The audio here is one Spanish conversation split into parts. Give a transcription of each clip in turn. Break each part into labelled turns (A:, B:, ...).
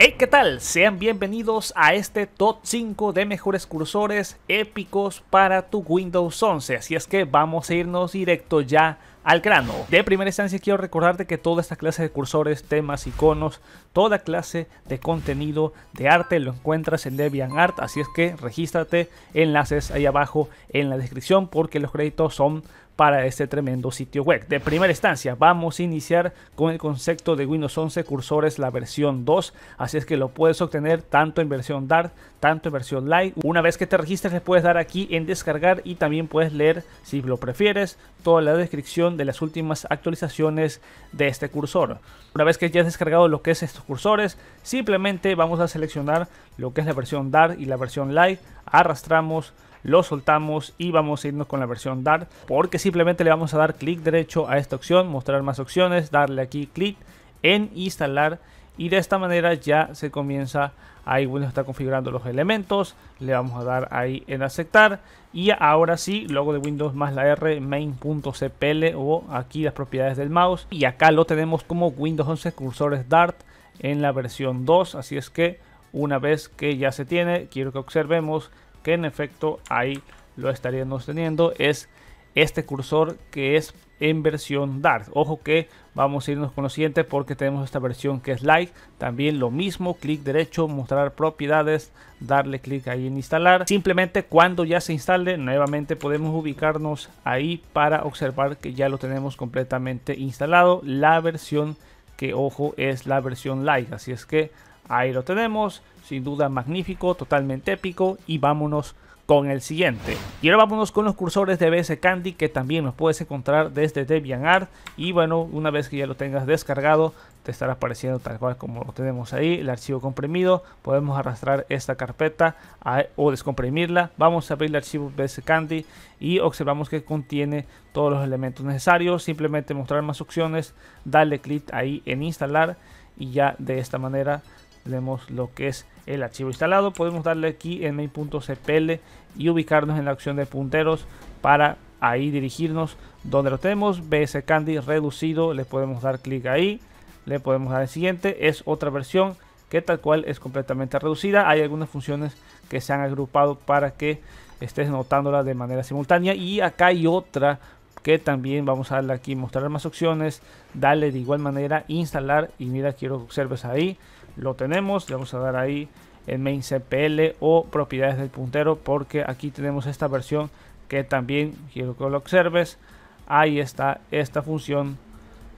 A: Hey, ¿qué tal? Sean bienvenidos a este top 5 de mejores cursores épicos para tu Windows 11. Así es que vamos a irnos directo ya al grano. De primera instancia quiero recordarte que toda esta clase de cursores, temas, iconos, toda clase de contenido de arte lo encuentras en DeviantArt, así es que regístrate, enlaces ahí abajo en la descripción porque los créditos son para este tremendo sitio web. De primera instancia, vamos a iniciar con el concepto de Windows 11 Cursores, la versión 2, así es que lo puedes obtener tanto en versión Dart, tanto en versión light Una vez que te registres, le puedes dar aquí en descargar y también puedes leer, si lo prefieres, toda la descripción de las últimas actualizaciones de este cursor. Una vez que ya has descargado lo que es estos cursores, simplemente vamos a seleccionar lo que es la versión Dart y la versión light arrastramos lo soltamos y vamos a irnos con la versión Dart porque simplemente le vamos a dar clic derecho a esta opción, mostrar más opciones, darle aquí clic en instalar y de esta manera ya se comienza ahí Windows está configurando los elementos le vamos a dar ahí en aceptar y ahora sí luego de Windows más la R main.cpl o aquí las propiedades del mouse y acá lo tenemos como Windows 11 cursores Dart en la versión 2 así es que una vez que ya se tiene quiero que observemos que en efecto ahí lo estaríamos teniendo es este cursor que es en versión Dart ojo que vamos a irnos con porque tenemos esta versión que es light también lo mismo clic derecho mostrar propiedades darle clic ahí en instalar simplemente cuando ya se instale nuevamente podemos ubicarnos ahí para observar que ya lo tenemos completamente instalado la versión que ojo es la versión light así es que Ahí lo tenemos, sin duda magnífico, totalmente épico y vámonos con el siguiente. Y ahora vámonos con los cursores de BS Candy que también los puedes encontrar desde DeviantArt y bueno, una vez que ya lo tengas descargado te estará apareciendo tal cual como lo tenemos ahí, el archivo comprimido, podemos arrastrar esta carpeta o descomprimirla, vamos a abrir el archivo BS Candy y observamos que contiene todos los elementos necesarios, simplemente mostrar más opciones, darle clic ahí en instalar y ya de esta manera Vemos lo que es el archivo instalado. Podemos darle aquí en main.cpl y ubicarnos en la opción de punteros para ahí dirigirnos donde lo tenemos. BS Candy reducido, le podemos dar clic ahí. Le podemos dar el siguiente. Es otra versión que tal cual es completamente reducida. Hay algunas funciones que se han agrupado para que estés notándola de manera simultánea. Y acá hay otra que también vamos a darle aquí mostrar más opciones darle de igual manera instalar y mira quiero que observes ahí lo tenemos le vamos a dar ahí el main cpl o propiedades del puntero porque aquí tenemos esta versión que también quiero que lo observes ahí está esta función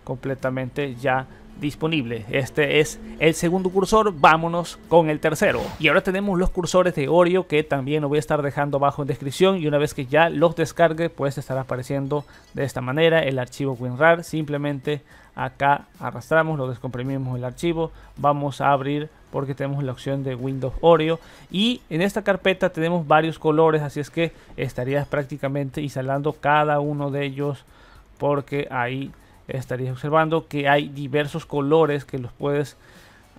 A: completamente ya disponible. Este es el segundo cursor, vámonos con el tercero. Y ahora tenemos los cursores de Oreo que también lo voy a estar dejando abajo en descripción y una vez que ya los descargue pues estará apareciendo de esta manera el archivo WinRAR. Simplemente acá arrastramos, lo descomprimimos el archivo, vamos a abrir porque tenemos la opción de Windows Oreo y en esta carpeta tenemos varios colores así es que estarías prácticamente instalando cada uno de ellos porque ahí estarías observando que hay diversos colores que los puedes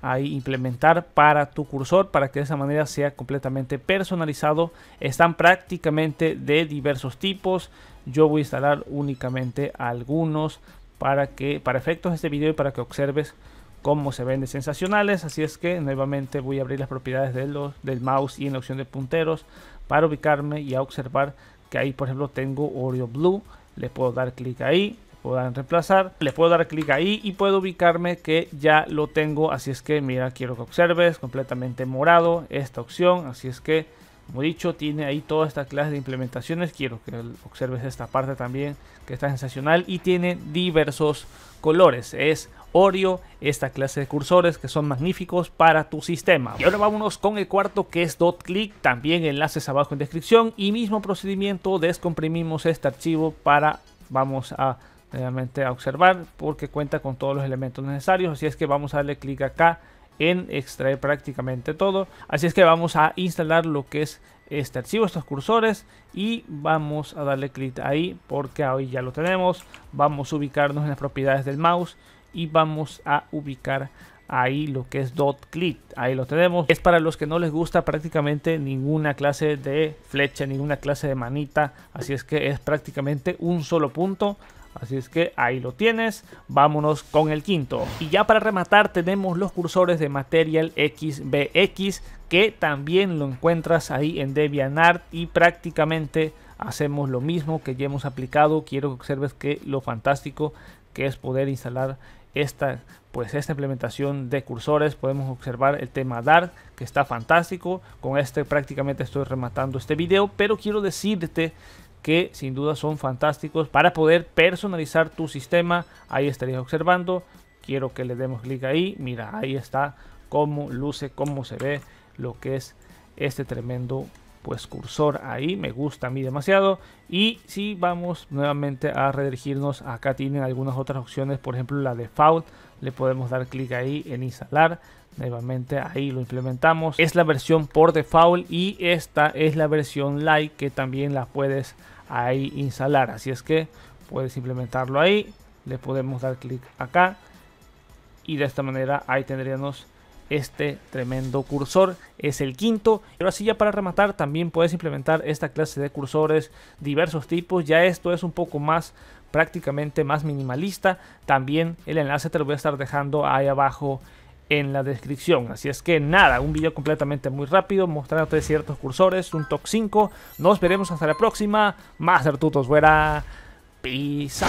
A: ahí implementar para tu cursor para que de esa manera sea completamente personalizado están prácticamente de diversos tipos yo voy a instalar únicamente algunos para que para efectos de este vídeo y para que observes cómo se ven sensacionales así es que nuevamente voy a abrir las propiedades de los, del mouse y en la opción de punteros para ubicarme y a observar que ahí por ejemplo tengo Oreo Blue le puedo dar clic ahí puedan reemplazar, le puedo dar clic ahí y puedo ubicarme que ya lo tengo, así es que mira, quiero que observes completamente morado esta opción, así es que como dicho, tiene ahí toda esta clase de implementaciones. Quiero que observes esta parte también, que está sensacional. Y tiene diversos colores. Es Oreo, esta clase de cursores que son magníficos para tu sistema. Y ahora vámonos con el cuarto que es dot .click, también enlaces abajo en descripción y mismo procedimiento, descomprimimos este archivo para, vamos a realmente a observar porque cuenta con todos los elementos necesarios así es que vamos a darle clic acá en extraer prácticamente todo así es que vamos a instalar lo que es este archivo estos cursores y vamos a darle clic ahí porque hoy ya lo tenemos vamos a ubicarnos en las propiedades del mouse y vamos a ubicar ahí lo que es dot click ahí lo tenemos es para los que no les gusta prácticamente ninguna clase de flecha ninguna clase de manita así es que es prácticamente un solo punto Así es que ahí lo tienes, vámonos con el quinto. Y ya para rematar tenemos los cursores de Material XBX que también lo encuentras ahí en art y prácticamente hacemos lo mismo que ya hemos aplicado. Quiero que observes que lo fantástico que es poder instalar esta pues esta implementación de cursores podemos observar el tema Dart que está fantástico con este prácticamente estoy rematando este video pero quiero decirte que sin duda son fantásticos para poder personalizar tu sistema. Ahí estaréis observando. Quiero que le demos clic ahí. Mira, ahí está cómo luce, cómo se ve lo que es este tremendo pues cursor ahí, me gusta a mí demasiado. Y si vamos nuevamente a redirigirnos, acá tienen algunas otras opciones, por ejemplo la default, le podemos dar clic ahí en instalar. Nuevamente ahí lo implementamos. Es la versión por default y esta es la versión light que también la puedes ahí instalar. Así es que puedes implementarlo ahí. Le podemos dar clic acá. Y de esta manera ahí tendríamos este tremendo cursor. Es el quinto. pero así ya para rematar, también puedes implementar esta clase de cursores diversos tipos. Ya esto es un poco más prácticamente más minimalista. También el enlace te lo voy a estar dejando ahí abajo en la descripción. Así es que nada, un video completamente muy rápido, mostrándote ciertos cursores, un top 5. Nos veremos hasta la próxima. Más Tutos fuera. Peace